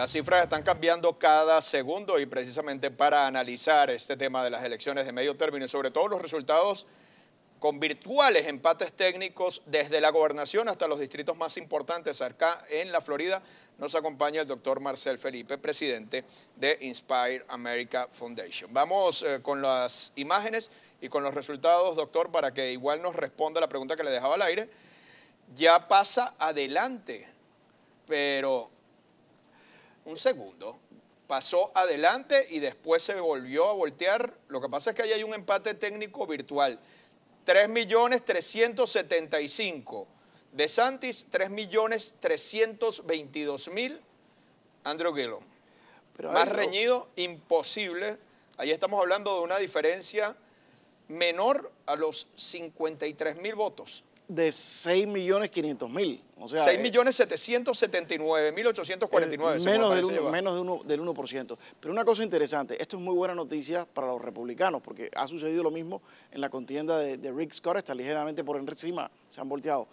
Las cifras están cambiando cada segundo y precisamente para analizar este tema de las elecciones de medio término y sobre todo los resultados con virtuales empates técnicos desde la gobernación hasta los distritos más importantes acá en la Florida, nos acompaña el doctor Marcel Felipe, presidente de Inspire America Foundation. Vamos eh, con las imágenes y con los resultados, doctor, para que igual nos responda la pregunta que le dejaba al aire. Ya pasa adelante, pero un segundo, pasó adelante y después se volvió a voltear. Lo que pasa es que ahí hay un empate técnico virtual. 3.375.000. De Santis, 3.322.000. Andrew Gillum. Más reñido, imposible. Ahí estamos hablando de una diferencia menor a los 53.000 votos de 6.500.000. O sea, 6.779.849. Eh, menos, del, menos de uno, del 1%. Pero una cosa interesante, esto es muy buena noticia para los republicanos, porque ha sucedido lo mismo en la contienda de, Rick Scott, está ligeramente por encima, se han volteado.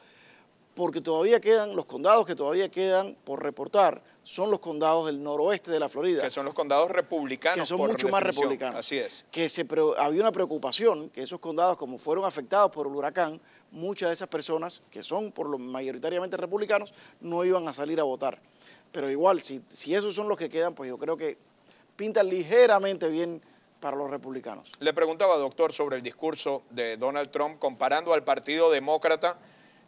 Porque todavía quedan, los condados que todavía quedan por reportar son los condados del noroeste de la Florida. Que son los condados republicanos. Que son mucho más republicanos. Así es. Que se, había una preocupación que esos condados, como fueron afectados por el huracán, muchas de esas personas, que son por lo mayoritariamente republicanos, no iban a salir a votar. Pero igual, si, esos son los que quedan, pues yo creo que pinta ligeramente bien para los republicanos. Le preguntaba, doctor, sobre el discurso de Donald Trump comparando al Partido Demócrata,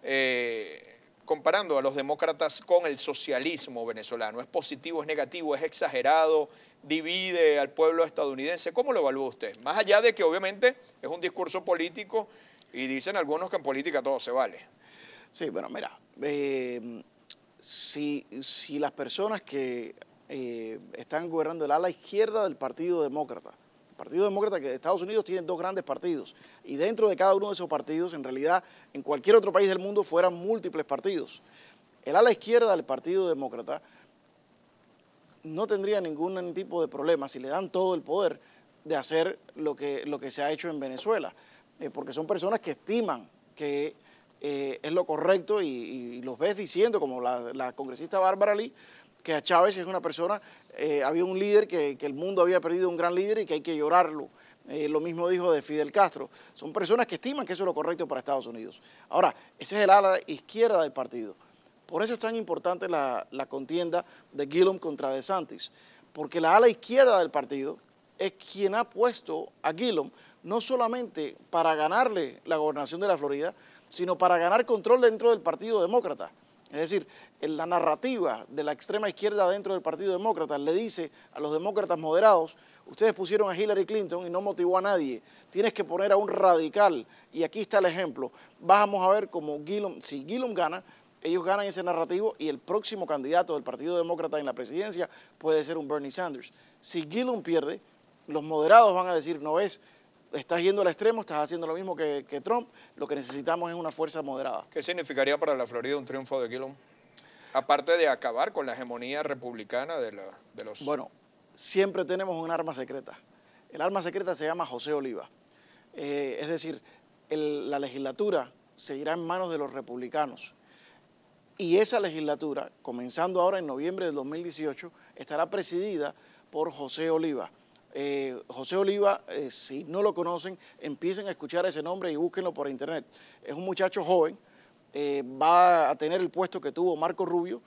eh, comparando a los demócratas con el socialismo venezolano. ¿Es positivo, es negativo, es exagerado, divide al pueblo estadounidense? ¿Cómo lo evalúa usted? Más allá de que obviamente es un discurso político y dicen algunos que en política todo se vale. Sí, bueno, mira, eh, si, las personas que eh, están gobernando el ala izquierda del Partido Demócrata, el Partido Demócrata que de Estados Unidos tiene dos grandes partidos, y dentro de cada uno de esos partidos, en realidad, en cualquier otro país del mundo fueran múltiples partidos. El ala izquierda del Partido Demócrata no tendría ningún tipo de problema si le dan todo el poder de hacer lo que, lo que se ha hecho en Venezuela. Eh, porque son personas que estiman que eh, es lo correcto y, los ves diciendo, como la, congresista Bárbara Lee, que a Chávez es una persona, eh, había un líder que, el mundo había perdido un gran líder y que hay que llorarlo. lo mismo dijo de Fidel Castro. Son personas que estiman que eso es lo correcto para Estados Unidos. Ahora, ese es el ala izquierda del partido. Por eso es tan importante la, contienda de Gillum contra DeSantis, porque la ala izquierda del partido es quien ha puesto a Gillum no solamente para ganarle la gobernación de la Florida, sino para ganar control dentro del Partido Demócrata. Es decir, en la narrativa de la extrema izquierda dentro del Partido Demócrata le dice a los demócratas moderados, ustedes pusieron a Hillary Clinton y no motivó a nadie, tienes que poner a un radical, y aquí está el ejemplo, vamos a ver cómo si Gillum gana, ellos ganan ese narrativo y el próximo candidato del Partido Demócrata en la presidencia puede ser un Bernie Sanders. Si Gillum pierde, los moderados van a decir, no es, estás yendo al extremo, estás haciendo lo mismo que, Trump. Lo que necesitamos es una fuerza moderada. ¿Qué significaría para la Florida un triunfo de Gillum? Aparte de acabar con la hegemonía republicana de, los... Bueno, siempre tenemos un arma secreta. El arma secreta se llama José Oliva. Eh, es decir, la legislatura seguirá en manos de los republicanos. Y esa legislatura, comenzando ahora en noviembre de 2018, estará presidida por José Oliva. Eh, José Oliva, eh, si no lo conocen, empiecen a escuchar ese nombre y búsquenlo por internet. Es un muchacho joven, eh, va a tener el puesto que tuvo Marco Rubio,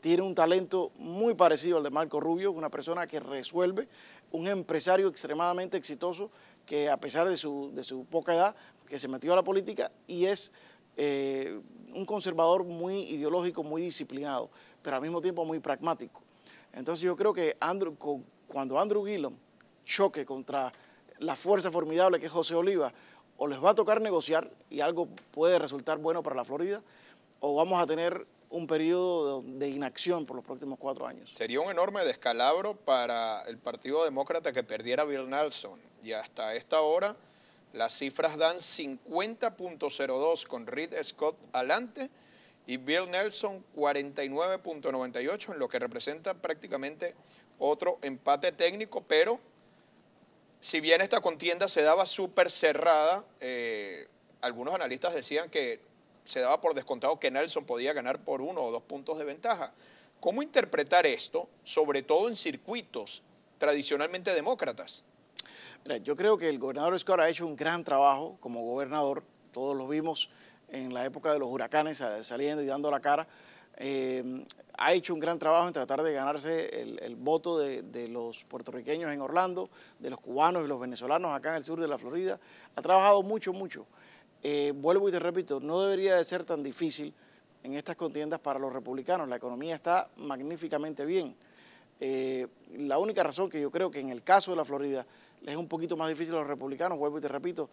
tiene un talento muy parecido al de Marco Rubio, una persona que resuelve, un empresario extremadamente exitoso que a pesar de su, de su poca edad, que se metió a la política y es un conservador muy ideológico, muy disciplinado, pero al mismo tiempo muy pragmático. Entonces yo creo que Andrew, con, cuando Andrew Gillum choque contra la fuerza formidable que es José Oliva, o les va a tocar negociar y algo puede resultar bueno para la Florida, o vamos a tener un periodo de inacción por los próximos cuatro años. Sería un enorme descalabro para el Partido Demócrata que perdiera Bill Nelson. Y hasta esta hora las cifras dan 50.02 con Reed Scott adelante y Bill Nelson 49.98, en lo que representa prácticamente otro empate técnico, pero si bien esta contienda se daba súper cerrada, eh, algunos analistas decían que se daba por descontado que Nelson podía ganar por uno o dos puntos de ventaja. ¿Cómo interpretar esto, sobre todo en circuitos tradicionalmente demócratas? yo creo que el gobernador Scott ha hecho un gran trabajo como gobernador, todos lo vimos en la época de los huracanes, saliendo y dando la cara. Eh, ha hecho un gran trabajo en tratar de ganarse el, voto de, los puertorriqueños en Orlando, de los cubanos y los venezolanos acá en el sur de la Florida. Ha trabajado mucho, mucho. Eh, vuelvo y te repito, no debería de ser tan difícil en estas contiendas para los republicanos. La economía está magníficamente bien. Eh, la única razón que yo creo que en el caso de la Florida les es un poquito más difícil a los republicanos, vuelvo y te repito,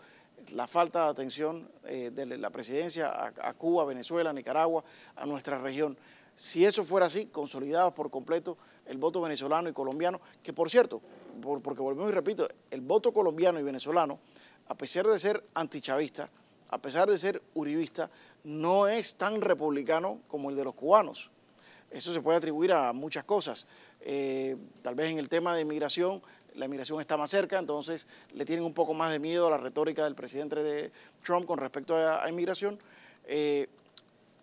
la falta de atención eh, de la presidencia a, Cuba, Venezuela, Nicaragua, a nuestra región. Si eso fuera así, consolidaba por completo el voto venezolano y colombiano, que por cierto, porque volvemos y repito, el voto colombiano y venezolano, a pesar de ser antichavista, a pesar de ser uribista, no es tan republicano como el de los cubanos. Eso se puede atribuir a muchas cosas. Eh, tal vez en el tema de inmigración la inmigración está más cerca, entonces le tienen un poco más de miedo a la retórica del presidente de Trump con respecto a, inmigración. Eh,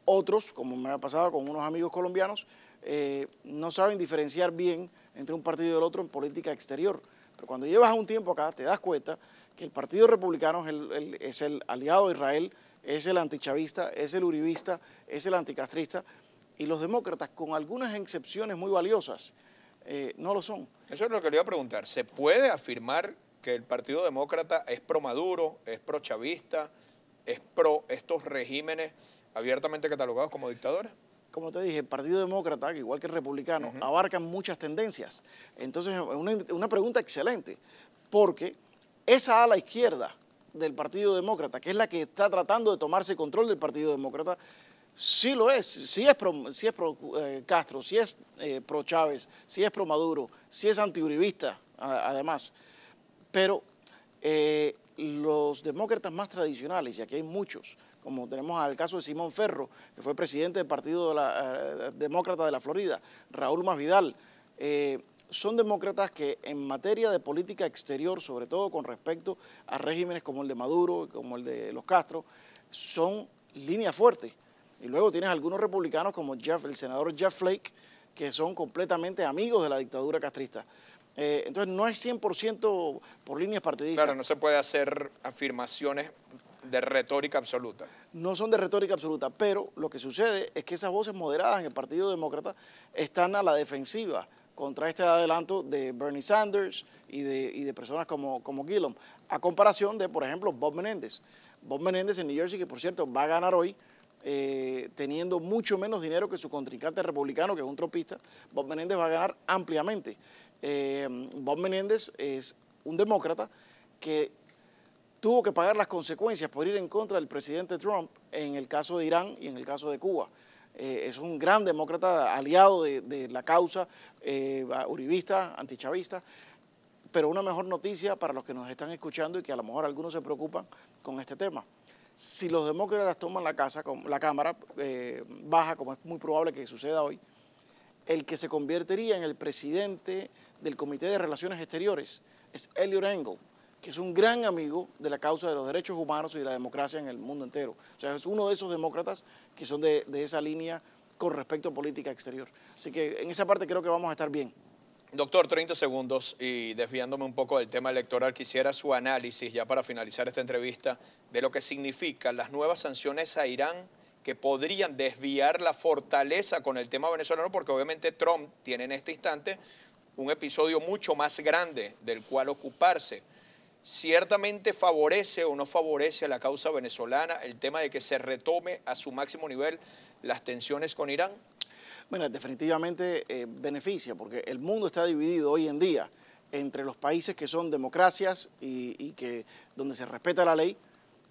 otros, como me ha pasado con unos amigos colombianos, eh, no saben diferenciar bien entre un partido y el otro en política exterior. Pero cuando llevas un tiempo acá, te das cuenta que el Partido Republicano es el, es el aliado de Israel, es el antichavista, es el uribista, es el anticastrista, y los demócratas, con algunas excepciones muy valiosas, eh, no lo son. Eso es lo que le iba a preguntar. ¿Se puede afirmar que el Partido Demócrata es pro Maduro, es pro chavista, es pro estos regímenes abiertamente catalogados como dictadores? como te dije, el Partido Demócrata, igual que el Republicano, abarca abarcan muchas tendencias. Entonces, es una, una, pregunta excelente, porque esa ala izquierda del Partido Demócrata, que es la que está tratando de tomarse control del Partido Demócrata, Sí lo es, sí es pro, es pro eh, Castro, sí es eh, pro Chávez, sí es pro Maduro, sí es antiuribista, además. Pero eh, los demócratas más tradicionales, y aquí hay muchos, como tenemos al caso de Simón Ferro, que fue presidente del Partido Demócrata de la Florida, Raúl Masvidal, son demócratas que en materia de política exterior, sobre todo con respecto a regímenes como el de Maduro, como el de los Castro, son líneas fuertes y luego tienes algunos republicanos como Jeff, el senador Jeff Flake, que son completamente amigos de la dictadura castrista. Eh, entonces no es 100% por líneas partidistas. Claro, no se puede hacer afirmaciones de retórica absoluta. No son de retórica absoluta, pero lo que sucede es que esas voces moderadas en el Partido Demócrata están a la defensiva contra este adelanto de Bernie Sanders y de, personas como, como Gillum, a comparación de, por ejemplo, Bob Menéndez. Bob Menéndez en New Jersey, que por cierto va a ganar hoy, eh, teniendo mucho menos dinero que su contrincante republicano, que es un tropista, Bob Menéndez va a ganar ampliamente. Eh, Bob Menéndez es un demócrata que tuvo que pagar las consecuencias por ir en contra del presidente Trump en el caso de Irán y en el caso de Cuba. Eh, es un gran demócrata aliado de, la causa uribista, antichavista, pero una mejor noticia para los que nos están escuchando y que a lo mejor algunos se preocupan con este tema si los demócratas toman la, casa, la Cámara eh, baja, como es muy probable que suceda hoy, el que se convertiría en el presidente del Comité de Relaciones Exteriores es Elliot Engel, que es un gran amigo de la causa de los derechos humanos y de la democracia en el mundo entero. O sea, es uno de esos demócratas que son de esa línea con respecto a política exterior. Así que en esa parte creo que vamos a estar bien. Doctor, 30 segundos y desviándome un poco del tema electoral, quisiera su análisis ya para finalizar esta entrevista de lo que significan las nuevas sanciones a Irán que podrían desviar la fortaleza con el tema venezolano, porque obviamente Trump tiene en este instante un episodio mucho más grande del cual ocuparse. Ciertamente favorece o no favorece a la causa venezolana el tema de que se retome a su máximo nivel las tensiones con Irán. Bueno, definitivamente eh, beneficia, porque el mundo está dividido hoy en día entre los países que son democracias y, que donde se respeta la ley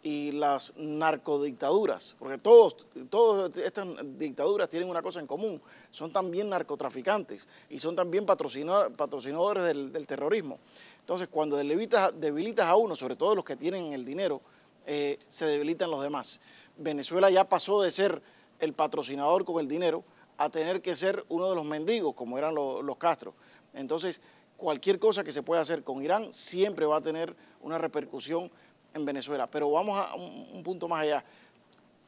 y las narcodictaduras, porque todos, todas estas dictaduras tienen una cosa en común, son también narcotraficantes y son también patrocinadores del, terrorismo. Entonces, cuando debilitas, a uno, sobre todo los que tienen el dinero, eh, se debilitan los demás. Venezuela ya pasó de ser el patrocinador con el dinero a tener que ser uno de los mendigos, como eran los Castro. Entonces, cualquier cosa que se pueda hacer con Irán siempre va a tener una repercusión en Venezuela. Pero vamos a un, punto más allá.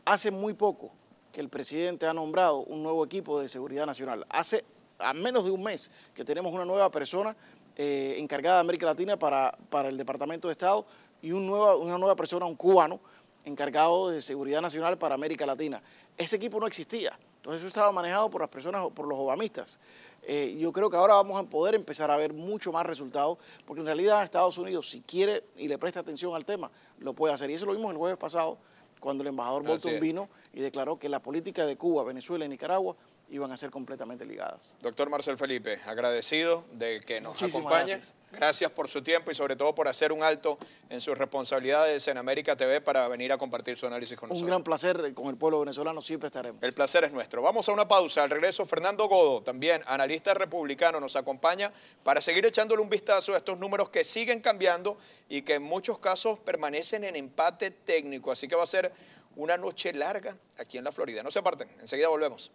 Hace muy poco que el presidente ha nombrado un nuevo equipo de seguridad nacional. Hace a menos de un mes que tenemos una nueva persona eh, encargada de América Latina para, para el Departamento de Estado y un una nueva persona, un cubano, encargado de seguridad nacional para América Latina. Ese equipo no existía. Entonces eso estaba manejado por las personas, por los obamistas. Eh, yo creo que ahora vamos a poder empezar a ver mucho más resultados, porque en realidad Estados Unidos, si quiere y le presta atención al tema, lo puede hacer. Y eso lo vimos el jueves pasado, cuando el embajador Bolton vino y declaró que la política de Cuba, Venezuela y Nicaragua iban a ser completamente ligadas. Doctor Marcel Felipe, agradecido de que nos acompañe. Gracias. por su tiempo y sobre todo por hacer un alto en sus responsabilidades en América TV para venir a compartir su análisis con nosotros. Un gran placer con el pueblo venezolano, siempre estaremos. El placer es nuestro. Vamos a una pausa. Al regreso, Fernando Godo, también analista republicano, nos acompaña para seguir echándole un vistazo a estos números que siguen cambiando y que en muchos casos permanecen en empate técnico. Así que va a ser una noche larga aquí en la Florida. No se aparten, enseguida volvemos.